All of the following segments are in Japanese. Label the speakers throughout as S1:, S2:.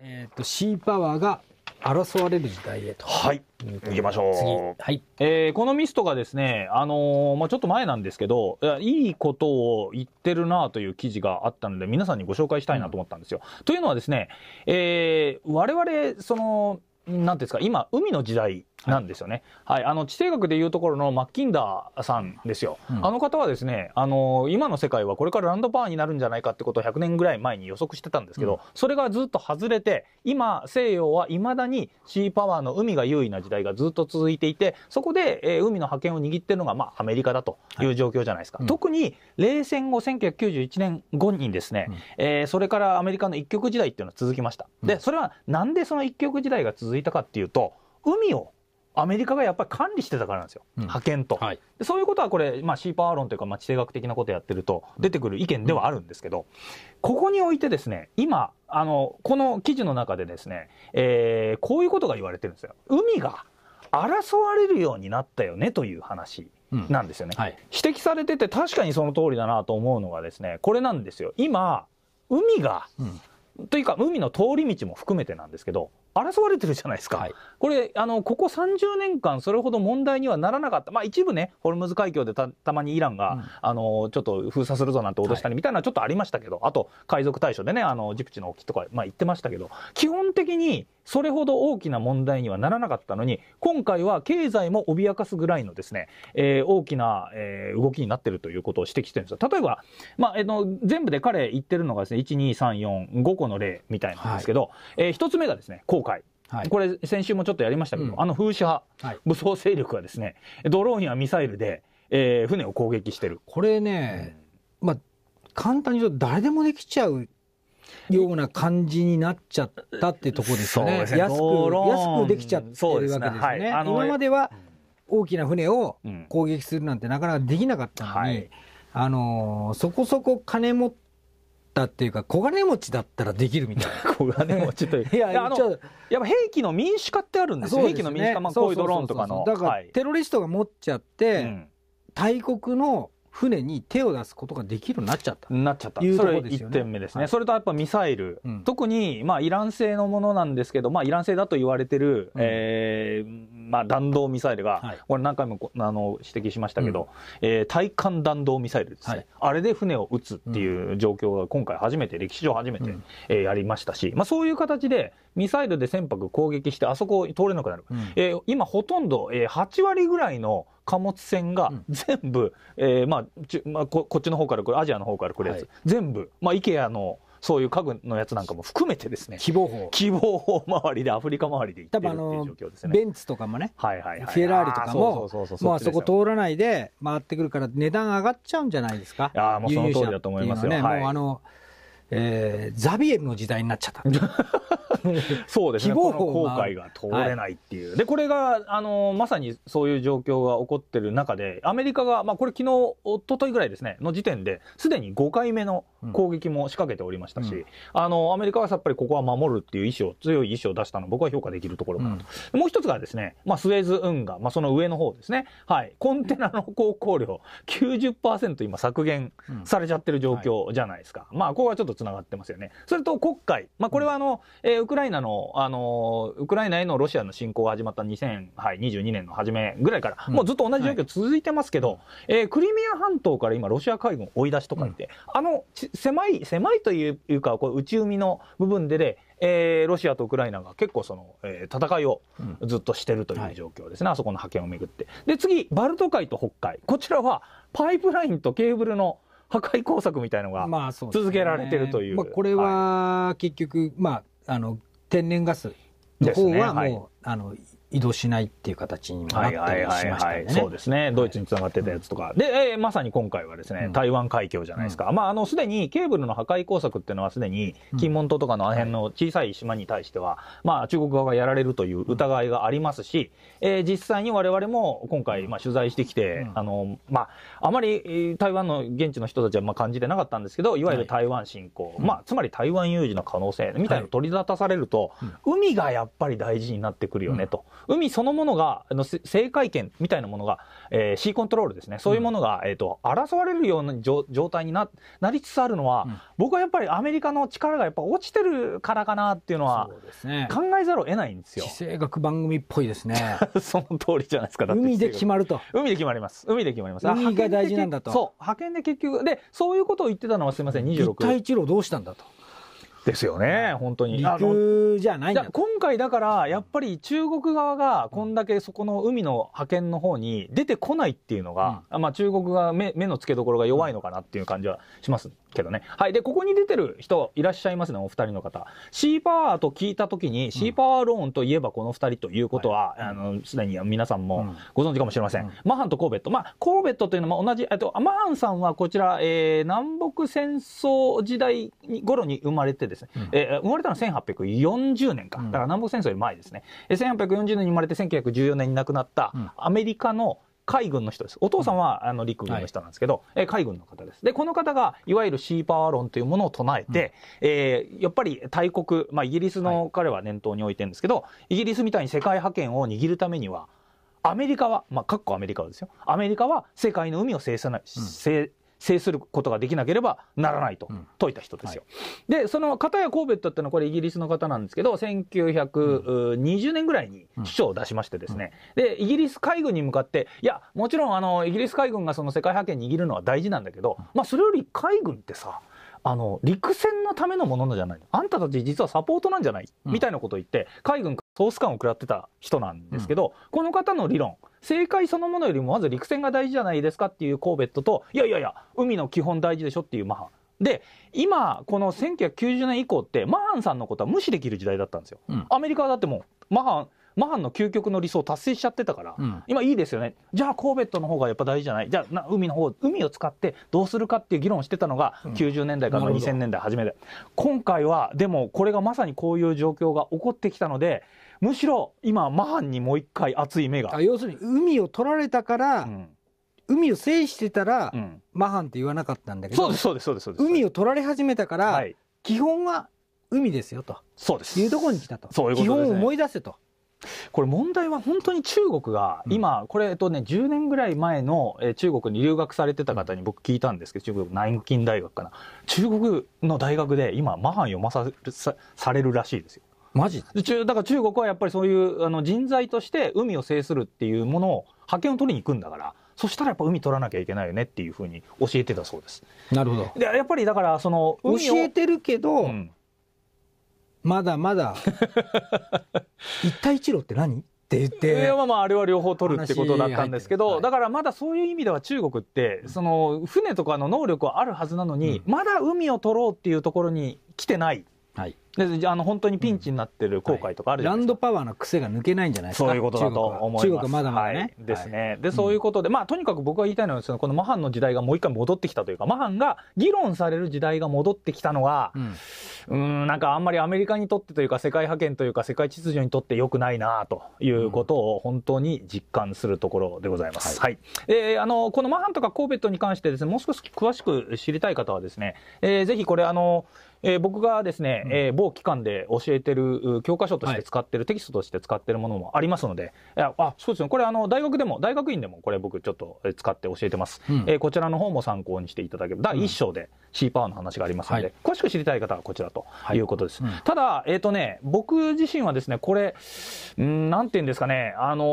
S1: えっ、ー、と、シーパワーが争われる時代へと。
S2: はい。行きましょう。はい。えー、このミストがですね、あのー、まあ、ちょっと前なんですけど、いいことを言ってるなという記事があったので、皆さんにご紹介したいなと思ったんですよ。うん、というのはですね、えー、我々、その、なんですか、今、海の時代なんですよね。はい、はい、あの、地政学でいうところのマッキンダーさんですよ。うん、あの方はですね、あの、今の世界はこれからランドパワーになるんじゃないかってことを100年ぐらい前に予測してたんですけど、うん、それがずっと外れて、今、西洋はいまだにシーパワーの海が優位な時代がずっと続いていて、そこで、えー、海の覇権を握っているのが、まあ、アメリカだという状況じゃないですか。はいうん、特に、冷戦後、1991年後にですね、うん、えー、それからアメリカの一極時代っていうのは続きました。で、それはなんでその一極時代が続いいたかっていうと海をアメリカがやっぱり管理してたからなんですよ、うん、派遣と、はい、そういうことはこれ、まあ、シーパーロンというか、まあ、地政学的なことやってると出てくる意見ではあるんですけど、うん、ここにおいてですね今あのこの記事の中でですね、えー、こういうことが言われてるんですよ海が争われるようになったよねという話なんですよね、うんはい、指摘されてて確かにその通りだなと思うのがですねこれなんですよ今海が、というか海の通り道も含めてなんですけど争われてるじゃないですか、はい、これあのここ30年間それほど問題にはならなかった、まあ、一部ねホルムズ海峡でたたまにイランが、うん、あのちょっと封鎖するぞなんて脅したりみたいなちょっとありましたけど、はい、あと海賊対処でねあのジプチの沖とか、まあ、言ってましたけど基本的にそれほど大きな問題にはならなかったのに、今回は経済も脅かすぐらいのですね、えー、大きな、えー、動きになってるということを指摘してるんですよ。例えば、まあ、えー、と、全部で彼言ってるのがですね、1、2、3、4、5個の例みたいなんですけど、はい、えー、1つ目がですね、後悔。はい、これ、先週もちょっとやりましたけど、うん、あの風刺派、はい、武装勢力がですね、ドローンやミサイルで、えー、船を攻撃してる。これね、う
S1: ん、まあ、簡単に言うと誰でもできちゃうような感じになっちゃったってとこですね。すね安く、安くできちゃってるわけですね。すねはい、今までは大きな船を攻撃するなんてなかなかできなかったのに、うんはい、あの、そこそこ金持ったっていうか、小金持ちだったらできるみたいな。小金持ちという いや、あの、やっぱ兵器の民主化ってあるんですよ。すね、兵器の民主化、まあ、こういうドローンとかの。だから、テロリストが持っちゃって、うん、大国の船に手を出すことができ
S2: るようになっちゃったなっちゃったいうところですよね。それ1点目ですね、はい、それとやっぱミサイル、うん、特に、まあ、イラン製のものなんですけど、まあ、イラン製だと言われてる、うん、えー、まあ、弾道ミサイルが、はい、これ何回もあの指摘しましたけど、うん、えー、対艦弾道ミサイルですね、はい、あれで船を撃つっていう状況が今回初めて、歴史上初めて、うん、えー、やりましたし、まあ、そういう形でミサイルで船舶攻撃してあそこ通れなくなる、うん、えー、今ほとんど、えー、8割ぐらいの貨物船が全部、うん、えー、まあまあこ、こっちの方から来るアジアの方から来るやつ、はい、全部、まあ、IKEA のそういう家具のやつなんかも含めてですね希望法希望法周りでアフリカ周りで行ってるっていう状況ですねベンツとかもね、はいはいはい、フェラーリとかもまあそこ通
S1: らないで回ってくるから値段上がっちゃうんじゃないです
S2: かいやもうその通りだと思いますよね、はい、もうあの、はいえー、ザビエルの時代になっちゃった。そうですね。この後悔が通れないっていう。はい、で、これが、あの、まさにそういう状況が起こってる中で、アメリカが、まあこれ昨日、一昨日ぐらいですね、の時点で、すでに5回目の攻撃も仕掛けておりましたし、うん、あの、アメリカはやっぱりここは守るっていう意思を、強い意思を出したの僕は評価できるところかなと。うん、もう一つがですね、まあスエズ運河、まあその上の方ですね。はい。コンテナの航行量90%今削減されちゃってる状況じゃないですか。うんはい、まあここはちょっとつながってますよね。それと黒海、まあ、これはあの、うん、えー、ウクライナの、あのウクライナへのロシアの侵攻が始まった2022年の初めぐらいから、もうずっと同じ状況続いてますけど、はい、えー、クリミア半島から今、ロシア海軍追い出しとかって、うん、あの狭い、狭いというか、こう内海の部分でで、えー、ロシアとウクライナが結構その、えー、戦いをずっとしてるという状況ですね、うんはい、あそこの覇権をめぐって。で、次、バルト海と北海。こちらは、パイプラインとケーブルの破壊工作みたいのが
S1: 続けられてるという。まあうねまあ、これは結局、はい、まあ、あの、天然ガスの方はもう、あの移動しないっていう形にもなったりしましたよね。そうです
S2: ね。ドイツにつながってたやつとか。はい、で、えー、まさに今回はですね、うん、台湾海峡じゃないですか。うん、まあ、あの、すでにケーブルの破壊工作っていうのはすでに、金門島とかのあの辺の小さい島に対しては、うん、まあ、中国側がやられるという疑いがありますし、えー、実際に我々も今回、まあ、取材してきて、あの、まあ、あまり台湾の現地の人たちはまあ感じてなかったんですけど、いわゆる台湾侵攻、はい、まあ、つまり台湾有事の可能性みたいなの取り沙汰されると、はい、海がやっぱり大事になってくるよねと、うん、海そのものがの政界権みたいなものが、えー、シーコントロールですねそういうものが、うん、えーと、争われるような状態にななりつつあるのは、うん、僕はやっぱりアメリカの力がやっぱ落ちてるからかなっていうのは考えざるを得ないんで
S1: すよ。地政学番組っぽいですね その通りじゃないですか海で決まると
S2: 海で決まります海で決まります海が大事なんだとそう派遣で結局でそういうことを言ってたのはすみません26一帯一路どうしたんだと。ですよね、本当に。陸じゃないんだ今回だから、やっぱり中国側がこんだけそこの海の派遣の方に出てこないっていうのが、うん、まあ中国が目目の付けどころが弱いのかなっていう感じはします。けどね。はい。で、ここに出てる人いらっしゃいますね、お二人の方。シーパワーと聞いたときに、シーパワーローンといえばこの二人ということは、あの、すでに皆さんもご存知かもしれません。うん、マハンとコーベット。まあ、コーベットというのも同じ、えっと、マハンさんはこちら、えー、南北戦争時代頃に生まれてですね、うん、えー、生まれたのは1840年か。だから南北戦争より前ですね。1840年に生まれて1914年に亡くなったアメリカの、海軍の人です。お父さんは、あの、陸軍の人なんですけど、え、はい、海軍の方です。で、この方が、いわゆるシーパワー論というものを唱えて、うん、えー、やっぱり大国、まあ、イギリスの彼は念頭に置いてるんですけど、はい、イギリスみたいに世界覇権を握るためには、アメリカは、まあ、かっこアメリカはですよ。アメリカは世界の海を制さない、うん、制することができなければならないと説いた人ですよ。うんはい、で、その片やコーベットっていうのはこれイギリスの方なんですけど、1920年ぐらいに市長を出しましてですね、うん、で、イギリス海軍に向かって、いや、もちろんあの、イギリス海軍がその世界覇権握るのは大事なんだけど、まあそれより海軍ってさ、あの、陸戦のためのものじゃない。あんたたち実はサポートなんじゃないみたいなことを言って、海軍ース感を食らってた人なんですけど、うん、この方の理論、正解そのものよりもまず陸戦が大事じゃないですかっていうコーベットと、いやいやいや、海の基本大事でしょっていうマハン。で、今、この1990年以降って、マハンさんのことは無視できる時代だったんですよ。うん、アメリカはだってもう、マハン、マハンの究極の理想達成しちゃってたから、うん、今いいですよね。じゃあコーベットの方がやっぱ大事じゃない。じゃあ海の方、海を使ってどうするかっていう議論をしてたのが、90年代から2000年代初めで。今回は、でもこれがまさにこういう状況が起こってきたので、むしろ今マハンにもう一回熱い目が要するに海を
S1: 取られたから、うん海を制してたら、うん、マハンって言わなかったんだけどそうですそうですそうです海を取られ始めたから、はい、基本は海ですよ
S2: とそうですいうところに来たとそういうこと、ね、基本を思い出せと。これ問題は本当に中国が今、これ、えっとね、10年ぐらい前の中国に留学されてた方に僕聞いたんですけど、中国南京大学かな。中国の大学で今、マハン読まさされるらしいですよ。マジ中だから中国はやっぱりそういうあの人材として海を制するっていうものを派遣を取りに行くんだから。そしたらやっぱ海取らなきゃいけないよねっていうふうに教えてたそうです。なるほど。でやっぱりだからその教えてるけど、うん、まだまだ 一帯一路って何って言って。いやまあまああれは両方取るってことだったんですけど、はい、だからまだそういう意味では中国って、その船とかの能力はあるはずなのに、うん、まだ海を取ろうっていうところに来てない。はい、であの本当にピンチになってる後悔とかあるじゃないですか、うんはい、ランドパワーの癖が抜けないんじゃないですかそういうことだと思います中国はまだまだね、はい、ですね、はい、でそういうことで、まあとにかく僕が言いたいのはそのこのマハンの時代がもう一回戻ってきたというかマハンが議論される時代が戻ってきたのは、うんうん、なんかあんまりアメリカにとってというか、世界覇権というか、世界秩序にとって良くないなということを本当に実感するところでございます。はい。はい、えー、あの、このマハンとかコーベットに関してですね、もう少し詳しく知りたい方はですね、えー、ぜひこれあの、えー、僕がですね、うん、えー、某機関で教えてる教科書として使ってる、はい、テキストとして使ってるものもありますので、いやあ、そうですね。これあの、大学でも、大学院でもこれ僕ちょっと使って教えてます。うん、えー、こちらの方も参考にしていただければ、第1章で C パワーの話がありますので、はい、詳しく知りたい方はこちらと。ということです。はいうん、ただ、えっ、ー、とね、僕自身はですね、これ、ん、なんて言うんですかね、あの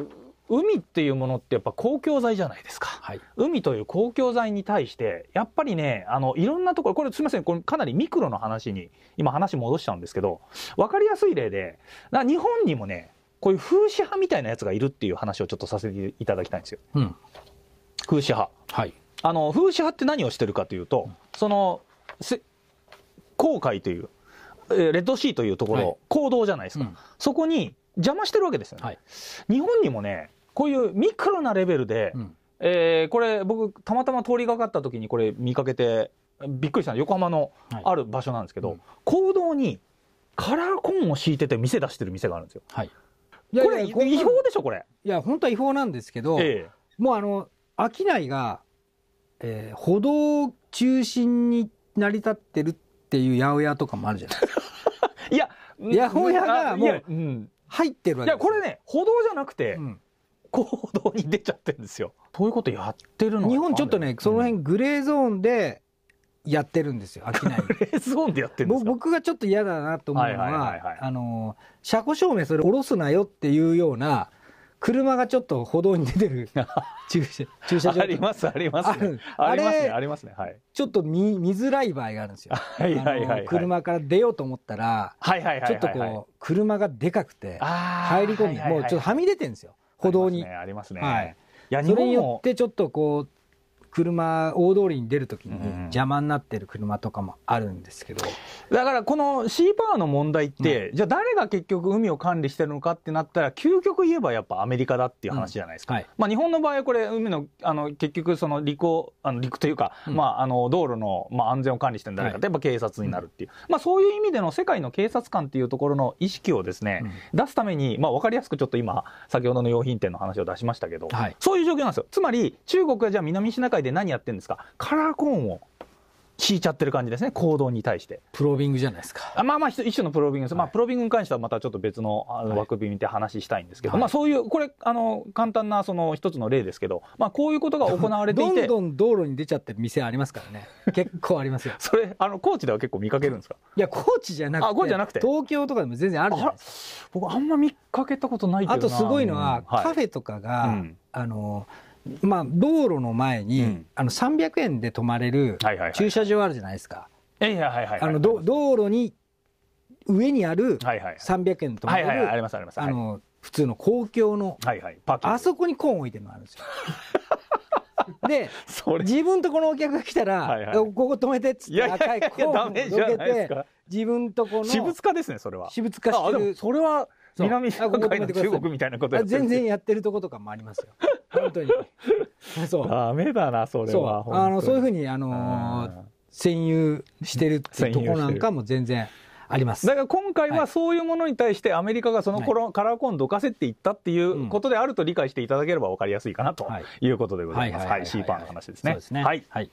S2: ー海っていうものってやっぱ公共財じゃないですか、はい、海という公共財に対してやっぱりねあのいろんなところこれすみませんこれかなりミクロの話に今話戻しちゃうんですけど分かりやすい例で日本にもねこういう風刺派みたいなやつがいるっていう話をちょっとさせていただきたいんですよ、うん、風刺派、はい、あの風刺派って何をしてるかというとその紅海という、えー、レッドシーというところ、はい、行動じゃないですか、うん、そこに邪魔してるわけですよね、はい、日本にもねこういうミクロなレベルで、うん、えー、これ僕たまたま通りがかった時にこれ見かけてびっくりした横浜のある場所なんですけど、はい、行動にカラーコーンを敷いてて店出してる店があるんですよ、はい、いやいやこれ違法でしょこれいや本当は違法なん
S1: ですけど、ええ、もうあの商いが、えー、歩道中心に成り立ってるっっていう八百屋とかもあるじゃない いや、八百屋がもう入ってるわけいや、これね、歩道じゃなくて、うん、行動に出ちゃってるんですよ。そういうことやってるの日本ちょっとね、その辺グレーゾーンでやってるんですよ、商い。グレーゾーンでやってるんです僕がちょっと嫌だなと思うのは、あの、車庫証明それ下ろすなよっていうような、車がちょっと歩道に出てる 駐車駐車場ありますありますありますねありますねはいちょっと見見づらい場合があるんですよはいはいはい、はい、車から出ようと思ったらはいはいはいちょっとこう車がでかくて入り込みもうちょっとはみ出てるんですよ歩道にありますねありますね、はい、いや日本によってちょっとこう車大通りに出るときに邪魔になってる車とかもあるんですけど、
S2: うん、だからこのシーパワーの問題って、うん、じゃあ誰が結局海を管理してるのかってなったら究極言えばやっぱアメリカだっていう話じゃないですか、うんはい、まあ、日本の場合はこれ海のあの結局その陸をあの陸というか、まあ、あの道路の、まあ、安全を管理してる誰かってやっぱ警察になるっていう、はい、まあ、そういう意味での世界の警察官っていうところの意識をですね、出すために、まあ、分かりやすくちょっと今先ほどの用品店の話を出しましたけど、はい、そういう状況なんですよつまり中国はじゃあ南シナ海で何やってんですかカラーコーンを引いちゃってる感じですね、行動に対して。プロービングじゃないですか。あまあまあ、一種のプロービングです。はい、まあ、プロービングに関してはまたちょっと別の枠組みで話したいんですけど、はい、まあそういう、これ、あの、簡単なその一つの例ですけど、まあこういうことが行われていて。どんどん道路に出ちゃってる店ありますからね。結構ありますよ。それ、あの、高知では結構見かけるんですか
S1: いや、高知じゃなくて。あ、じゃなくて。東京とかでも
S2: 全然あるじゃないですか。僕あんま見かけたことないけどあとすごいのは、うん、カフェとかが、
S1: あの、まあ、道路の前に、うん、あの300円で止まれる駐車場あるじゃな
S2: いですか。はいはいはいあの
S1: 道路に上にある300円で止まれる、あの普通の公共の、はいはい、あそこにコーン置いてるのあるんですよ。で、自分とこのお客が来たら、はいはい、ここ止めてっつって赤いコーンをどけて、自分とこの。私物化ですね、それは。私物化してる。それは南シナ海の中国みたいなことやってる全然やってるとことかもありますよ。本当に。
S2: そう。ダメだな、それは。そうあのそういうふうに、あのー、占有してるってとこなんかも全然。あります。だから今回はそういうものに対してアメリカがその頃、はい、カラーコーンどかせっていったっていうことであると理解していただければ分かりやすいかなということでございます。はい、はい、シーパーの話ですね。そうですね。はい。はい